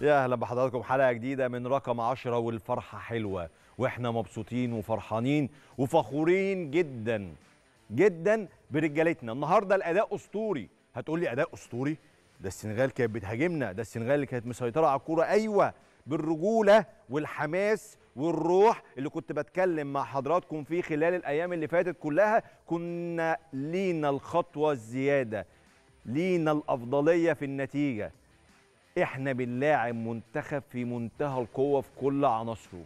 يا اهلا بحضراتكم حلقه جديده من رقم 10 والفرحه حلوه واحنا مبسوطين وفرحانين وفخورين جدا جدا برجالتنا النهارده الاداء اسطوري هتقول لي اداء اسطوري ده السنغال كانت بتهاجمنا ده السنغال اللي كانت مسيطره على الكوره ايوه بالرجوله والحماس والروح اللي كنت بتكلم مع حضراتكم فيه خلال الايام اللي فاتت كلها كنا لينا الخطوه الزياده لينا الافضليه في النتيجه احنا بنلاعب منتخب في منتهى القوه في كل عناصره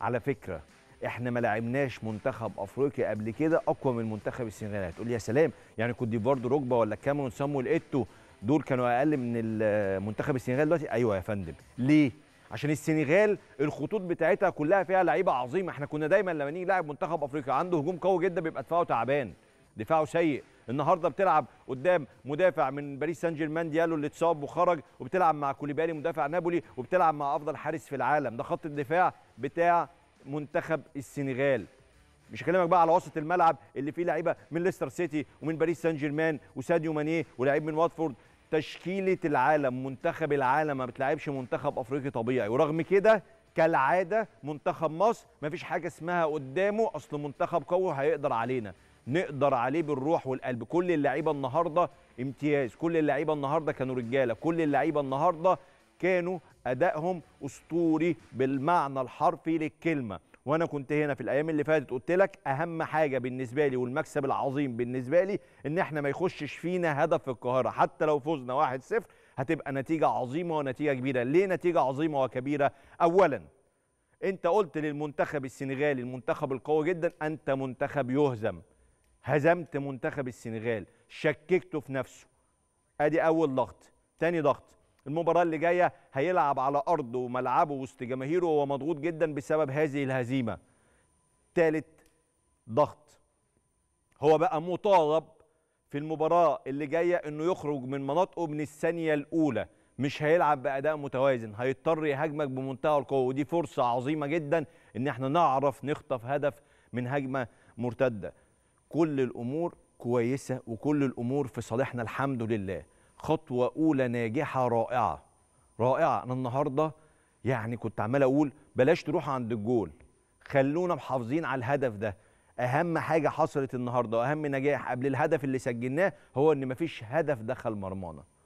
على فكره احنا ما لعبناش منتخب افريقيا قبل كده اقوى من منتخب السنغال هتقول يا سلام يعني كوت ديفوار ركبه ولا كاميرون سامو ايتو دول كانوا اقل من آه، منتخب السنغال دلوقتي ايوه يا فندم ليه عشان السنغال الخطوط بتاعتها كلها فيها لعيبه عظيمه احنا كنا دايما لما نيجي لاعب منتخب افريقيا عنده هجوم قوي جدا بيبقى دفاعه تعبان دفاعه سيء النهارده بتلعب قدام مدافع من باريس سان جيرمان ديالو اللي اتصاب وخرج وبتلعب مع كوليبالي مدافع نابولي وبتلعب مع افضل حارس في العالم ده خط الدفاع بتاع منتخب السنغال مش هكلمك بقى على وسط الملعب اللي فيه لعيبه من ليستر سيتي ومن باريس سان جيرمان وساديو ماني ولاعيب من واتفورد تشكيله العالم منتخب العالم ما بتلعبش منتخب افريقي طبيعي ورغم كده كالعاده منتخب مصر ما فيش حاجه اسمها قدامه اصل منتخب قوي هيقدر علينا نقدر عليه بالروح والقلب كل اللعيبه النهارده امتياز كل اللعيبه النهارده كانوا رجاله كل اللعيبه النهارده كانوا ادائهم اسطوري بالمعنى الحرفي للكلمه وانا كنت هنا في الايام اللي فاتت قلت لك اهم حاجه بالنسبه لي والمكسب العظيم بالنسبه لي ان احنا ما يخشش فينا هدف في القاهره حتى لو فزنا 1-0 هتبقى نتيجه عظيمه ونتيجه كبيره ليه نتيجه عظيمه وكبيره اولا انت قلت للمنتخب السنغالي المنتخب القوي جدا انت منتخب يهزم هزمت منتخب السنغال شككته في نفسه ادي اول ضغط تاني ضغط المباراه اللي جايه هيلعب على ارضه وملعبه وسط جماهيره وهو مضغوط جدا بسبب هذه الهزيمه تالت ضغط هو بقى مطالب في المباراه اللي جايه انه يخرج من مناطقه من الثانيه الاولى مش هيلعب باداء متوازن هيضطر يهاجمك بمنتهى القوه ودي فرصه عظيمه جدا ان احنا نعرف نخطف هدف من هجمه مرتده كل الامور كويسه وكل الامور في صالحنا الحمد لله خطوه اولى ناجحه رائعه رائعه انا النهارده يعني كنت عمال اقول بلاش تروح عند الجول خلونا محافظين على الهدف ده اهم حاجه حصلت النهارده واهم نجاح قبل الهدف اللي سجلناه هو ان مفيش هدف دخل مرمانا